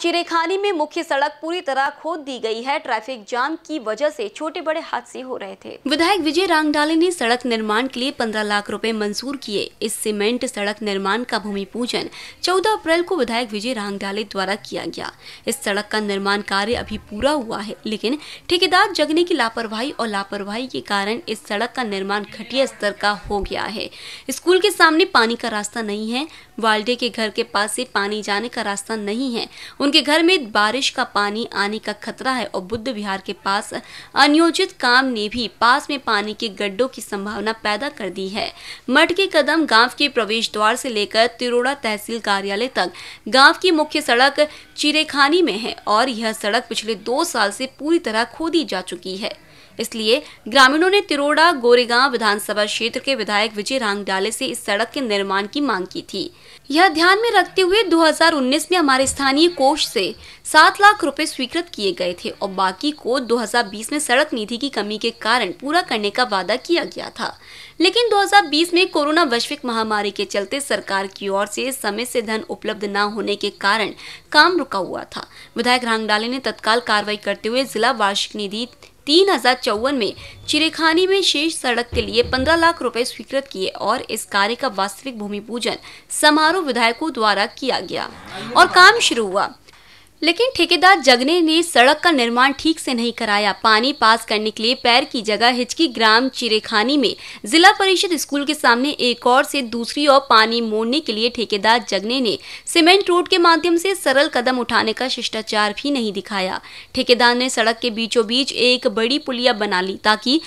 चिरेखानी में मुख्य सड़क पूरी तरह खोद दी गई है ट्रैफिक जाम की वजह से छोटे बड़े हादसे हो रहे थे विधायक विजय रांगडाले ने सड़क निर्माण के लिए 15 लाख रुपए मंजूर किए इस सीमेंट सड़क निर्माण का भूमि पूजन 14 अप्रैल को विधायक विजय रांगडाले द्वारा किया गया इस सड़क का निर्माण कार्य अभी पूरा हुआ है लेकिन ठेकेदार जगने की लापरवाही और लापरवाही के कारण इस सड़क का निर्माण घटिया स्तर का हो गया है स्कूल के सामने पानी का रास्ता नहीं है वाल्डे के घर के पास से पानी जाने का रास्ता नहीं है उनके घर में बारिश का पानी आने का खतरा है और बुद्ध विहार के पास अनियोजित काम ने भी पास में पानी के गड्ढों की संभावना पैदा कर दी है मठ के कदम गांव के प्रवेश द्वार से लेकर तिरोड़ा तहसील कार्यालय तक गांव की मुख्य सड़क चिरेखानी में है और यह सड़क पिछले दो साल से पूरी तरह खोदी जा चुकी है इसलिए ग्रामीणों ने तिरोड़ा गोरेगांव विधानसभा क्षेत्र के विधायक विजय रांगडाले से इस सड़क के निर्माण की मांग की थी यह ध्यान में रखते हुए 2019 में हमारे स्थानीय कोष से 7 लाख रुपए स्वीकृत किए गए थे और बाकी को 2020 में सड़क निधि की कमी के कारण पूरा करने का वादा किया गया था लेकिन 2020 में कोरोना वैश्विक महामारी के चलते सरकार की ओर से समय से धन उपलब्ध न होने के कारण काम रुका हुआ था विधायक रांगडाले ने तत्काल कार्रवाई करते हुए जिला वार्षिक निधि तीन हजार चौवन में चिरेखानी में शेष सड़क के लिए पंद्रह लाख रुपए स्वीकृत किए और इस कार्य का वास्तविक भूमि पूजन समारोह विधायकों द्वारा किया गया और काम शुरू हुआ लेकिन ठेकेदार जगने ने सड़क का निर्माण ठीक से नहीं कराया पानी पास करने के लिए पैर की जगह हिचकी ग्राम चिरेखानी में जिला परिषद स्कूल के सामने एक और से दूसरी ओर पानी मोड़ने के लिए ठेकेदार जगने ने सीमेंट रोड के माध्यम से सरल कदम उठाने का शिष्टाचार भी नहीं दिखाया ठेकेदार ने सड़क के बीचों बीच एक बड़ी पुलिया बना ली ताकि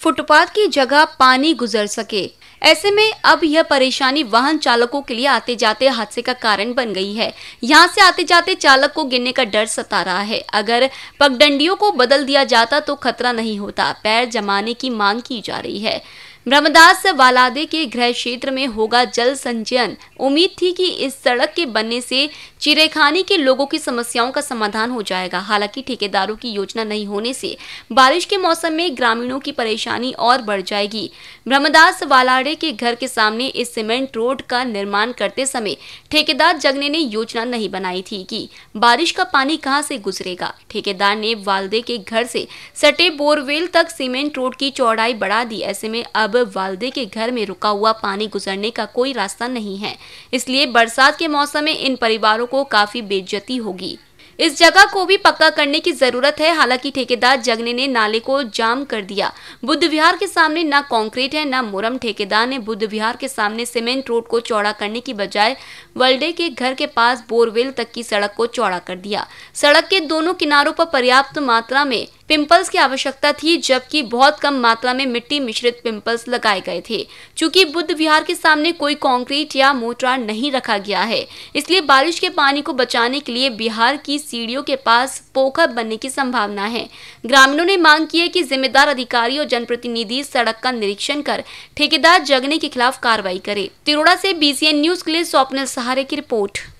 फुटपाथ की जगह पानी गुजर सके ऐसे में अब यह परेशानी वाहन चालकों के लिए आते जाते हादसे का कारण बन गई है यहाँ से आते जाते चालक को गिरने का डर सता रहा है अगर पगडंडियों को बदल दिया जाता तो खतरा नहीं होता पैर जमाने की मांग की जा रही है ब्रह्मदास वालादे के गृह क्षेत्र में होगा जल संचयन उम्मीद थी कि इस सड़क के बनने से चिरेखानी के लोगों की समस्याओं का समाधान हो जाएगा हालांकि ठेकेदारों की योजना नहीं होने से बारिश के मौसम में ग्रामीणों की परेशानी और बढ़ जाएगी ब्रह्मदास वालाडे के घर के सामने इस सीमेंट रोड का निर्माण करते समय ठेकेदार जगने ने योजना नहीं बनाई थी कि बारिश का पानी कहाँ से गुजरेगा ठेकेदार ने वालदे के घर से सटे बोरवेल तक सीमेंट रोड की चौड़ाई बढ़ा दी ऐसे में अब अब वालदे के घर में रुका हुआ पानी गुजरने का कोई रास्ता नहीं है इसलिए बरसात के मौसम में इन परिवारों को काफ़ी बेज्जती होगी इस जगह को भी पक्का करने की जरूरत है हालांकि ठेकेदार जगने ने नाले को जाम कर दिया बुद्ध विहार के सामने न कॉन्क्रीट है न मुरम ठेकेदार ने बुद्ध विहार के सामने सीमेंट रोड को चौड़ा करने की बजाय वर्ल्डे के घर के पास बोरवेल तक की सड़क को चौड़ा कर दिया सड़क के दोनों किनारों पर पर्याप्त मात्रा में पिंपल्स की आवश्यकता थी जबकि बहुत कम मात्रा में मिट्टी मिश्रित पिंपल्स लगाए गए थे चूंकि बुद्ध विहार के सामने कोई कंक्रीट या मोटर नहीं रखा गया है इसलिए बारिश के पानी को बचाने के लिए बिहार की सीढ़ियों के पास पोखर बनने की संभावना है ग्रामीणों ने मांग की है कि जिम्मेदार अधिकारी और जनप्रतिनिधि सड़क का निरीक्षण कर ठेकेदार जगने के खिलाफ कार्रवाई करे तिरोड़ा से बीसीएन न्यूज के लिए स्वप्निल सहारे की रिपोर्ट